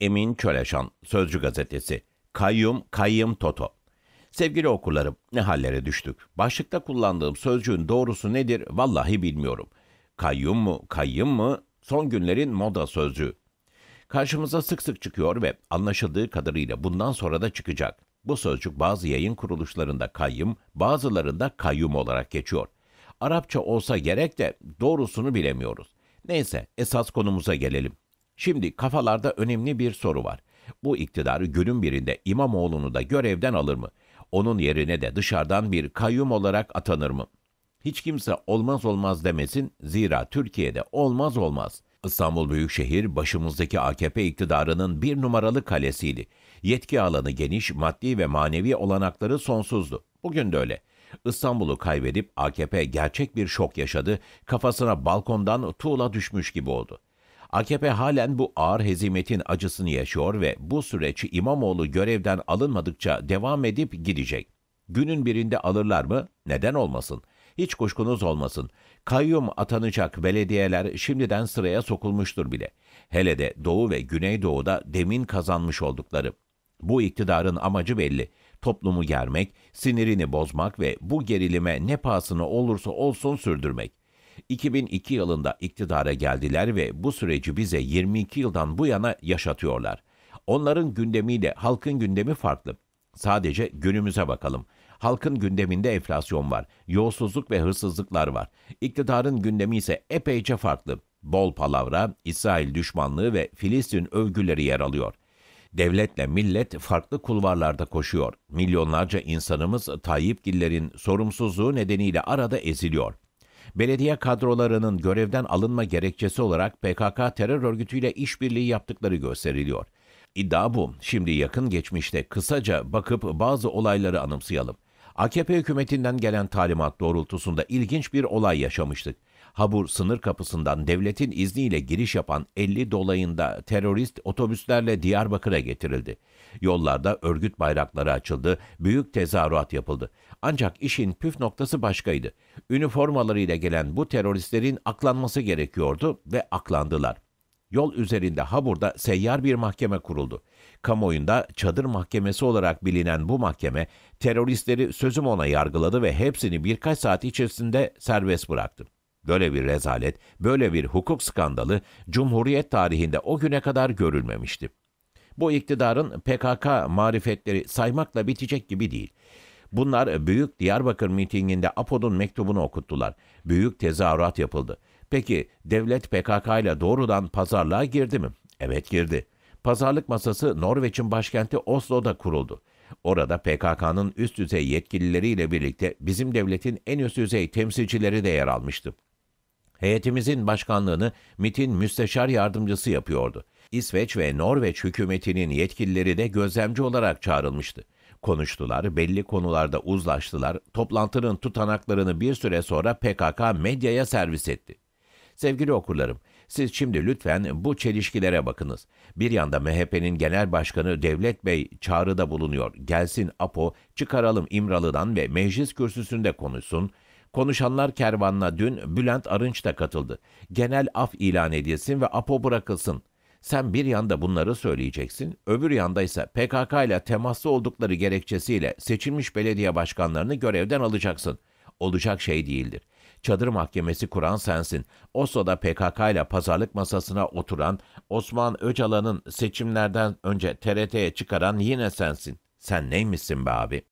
Emin Çöleşan, Sözcü Gazetesi, Kayyum Kayyum Toto. Sevgili okurlarım, ne hallere düştük. Başlıkta kullandığım sözcüğün doğrusu nedir vallahi bilmiyorum. Kayyum mu, kayyum mu? Son günlerin moda sözcüğü. Karşımıza sık sık çıkıyor ve anlaşıldığı kadarıyla bundan sonra da çıkacak. Bu sözcük bazı yayın kuruluşlarında kayyum, bazılarında kayyum olarak geçiyor. Arapça olsa gerek de doğrusunu bilemiyoruz. Neyse esas konumuza gelelim. Şimdi kafalarda önemli bir soru var. Bu iktidarı günün birinde İmamoğlu'nu da görevden alır mı? Onun yerine de dışarıdan bir kayyum olarak atanır mı? Hiç kimse olmaz olmaz demesin zira Türkiye'de olmaz olmaz. İstanbul Büyükşehir başımızdaki AKP iktidarının bir numaralı kalesiydi. Yetki alanı geniş, maddi ve manevi olanakları sonsuzdu. Bugün de öyle. İstanbul'u kaybedip AKP gerçek bir şok yaşadı, kafasına balkondan tuğla düşmüş gibi oldu.'' AKP halen bu ağır hezimetin acısını yaşıyor ve bu süreç İmamoğlu görevden alınmadıkça devam edip gidecek. Günün birinde alırlar mı? Neden olmasın? Hiç kuşkunuz olmasın. Kayyum atanacak belediyeler şimdiden sıraya sokulmuştur bile. Hele de Doğu ve Güneydoğu'da demin kazanmış oldukları. Bu iktidarın amacı belli. Toplumu germek, sinirini bozmak ve bu gerilime ne pahasına olursa olsun sürdürmek. 2002 yılında iktidara geldiler ve bu süreci bize 22 yıldan bu yana yaşatıyorlar. Onların gündemiyle halkın gündemi farklı. Sadece günümüze bakalım. Halkın gündeminde enflasyon var, yolsuzluk ve hırsızlıklar var. İktidarın gündemi ise epeyce farklı. Bol palavra, İsrail düşmanlığı ve Filistin övgüleri yer alıyor. Devletle millet farklı kulvarlarda koşuyor. Milyonlarca insanımız Tayyip sorumsuzluğu nedeniyle arada eziliyor belediye kadrolarının görevden alınma gerekçesi olarak PKK terör örgütüyle işbirliği yaptıkları gösteriliyor. İddia bu. Şimdi yakın geçmişte kısaca bakıp bazı olayları anımsayalım. AKP hükümetinden gelen talimat doğrultusunda ilginç bir olay yaşamıştık. Habur sınır kapısından devletin izniyle giriş yapan 50 dolayında terörist otobüslerle Diyarbakır'a getirildi. Yollarda örgüt bayrakları açıldı, büyük tezahürat yapıldı. Ancak işin püf noktası başkaydı. Üniformalarıyla gelen bu teröristlerin aklanması gerekiyordu ve aklandılar. Yol üzerinde Habur'da seyyar bir mahkeme kuruldu. Kamuoyunda çadır mahkemesi olarak bilinen bu mahkeme teröristleri sözüm ona yargıladı ve hepsini birkaç saat içerisinde serbest bıraktı. Böyle bir rezalet, böyle bir hukuk skandalı Cumhuriyet tarihinde o güne kadar görülmemişti. Bu iktidarın PKK marifetleri saymakla bitecek gibi değil. Bunlar Büyük Diyarbakır mitinginde APOD'un mektubunu okuttular. Büyük tezahürat yapıldı. Peki devlet PKK ile doğrudan pazarlığa girdi mi? Evet girdi. Pazarlık masası Norveç'in başkenti Oslo'da kuruldu. Orada PKK'nın üst düzey yetkilileriyle birlikte bizim devletin en üst düzey temsilcileri de yer almıştı. Heyetimizin başkanlığını MIT'in müsteşar yardımcısı yapıyordu. İsveç ve Norveç hükümetinin yetkilileri de gözlemci olarak çağrılmıştı. Konuştular, belli konularda uzlaştılar, toplantının tutanaklarını bir süre sonra PKK medyaya servis etti. Sevgili okurlarım, siz şimdi lütfen bu çelişkilere bakınız. Bir yanda MHP'nin genel başkanı Devlet Bey çağrıda bulunuyor. Gelsin APO, çıkaralım İmralı'dan ve meclis kürsüsünde konuşsun. Konuşanlar kervanına dün Bülent Arınç da katıldı. Genel af ilan edilsin ve APO bırakılsın. Sen bir yanda bunları söyleyeceksin, öbür yanda ise PKK ile temaslı oldukları gerekçesiyle seçilmiş belediye başkanlarını görevden alacaksın. Olacak şey değildir. Çadır mahkemesi kuran sensin. Oslo'da PKK ile pazarlık masasına oturan, Osman Öcalan'ın seçimlerden önce TRT'ye çıkaran yine sensin. Sen neymişsin be abi?